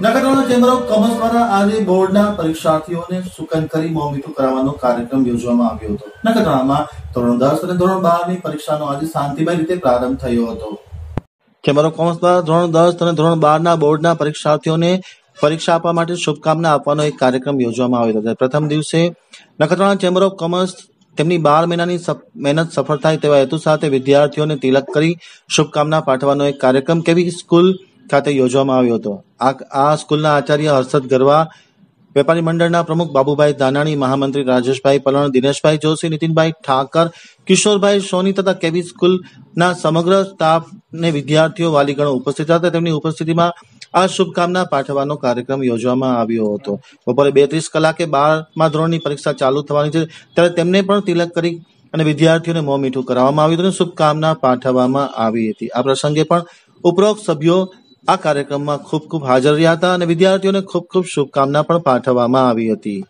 નગરપાલિકા chamber of commerce દ્વારા આજે બોર્ડના પરીક્ષાર્થીઓને સુકન કરી મોમીટું કરાવવાનો કાર્યક્રમ યોજવામાં આવ્યો હતો નગરપાલિકામાં ધોરણ દસ અને ધોરણ બાર પરીક્ષાનો આજે શાંતિમય રીતે પ્રારંભ થયો હતો ચેમ્બર ઓફ કોમર્સ દ્વારા ધોરણ દસ અને ધોરણ બાર બોર્ડના પરીક્ષાર્થીઓને પરીક્ષા આપવા માટે શુભકામના આપવાનો એક કાર્યક્રમ યોજવામાં આવ્યો હતો પ્રથમ દિવસે નખત્રાણા ચેમ્બર ઓફ કોમર્સ તેમની બાર મહિનાની મહેનત સફળ થાય તેવા હેતુ સાથે વિદ્યાર્થીઓને તિલક કરી શુભકામના પાઠવાનો એક કાર્યક્રમ કેવી સ્કૂલ ખાતે યોજવામાં આવ્યો હતો આ આ સ્કૂલના આચાર્ય હર્ષદ ગરવા વેપારી મંડળના પ્રમુખ બાબુભાઈ દાનાણી મહામંત્રી રાજેશભાઈ પલણ દિનેશભાઈ જોશી નીતિનભાઈ ઠાકર કિશોરભાઈ સોની તથા કેવી સ્કૂલના સમગ્ર સ્ટાફ સ્ટાફને વિદ્યાર્થીઓ વાલીગણો ઉપસ્થિત હતા તેમની ઉપસ્થિતિમાં આ શુભકામના પાઠવવાનો કાર્યક્રમ યોજવામાં આવ્યો હતો બપોરે બે ત્રીસ કલાકે બારમા ધોરણની પરીક્ષા ચાલુ થવાની છે ત્યારે તેમને પણ તિલક કરી અને વિદ્યાર્થીઓને મોં મીઠું કરાવવામાં આવ્યું હતું શુભકામના પાઠવવામાં આવી હતી આ પ્રસંગે પણ ઉપરોક્ત સભ્યો આ કાર્યક્રમમાં ખૂબ ખૂબ હાજર રહ્યા હતા અને વિદ્યાર્થીઓને ખૂબ ખૂબ શુભકામના પણ પાઠવવામાં આવી હતી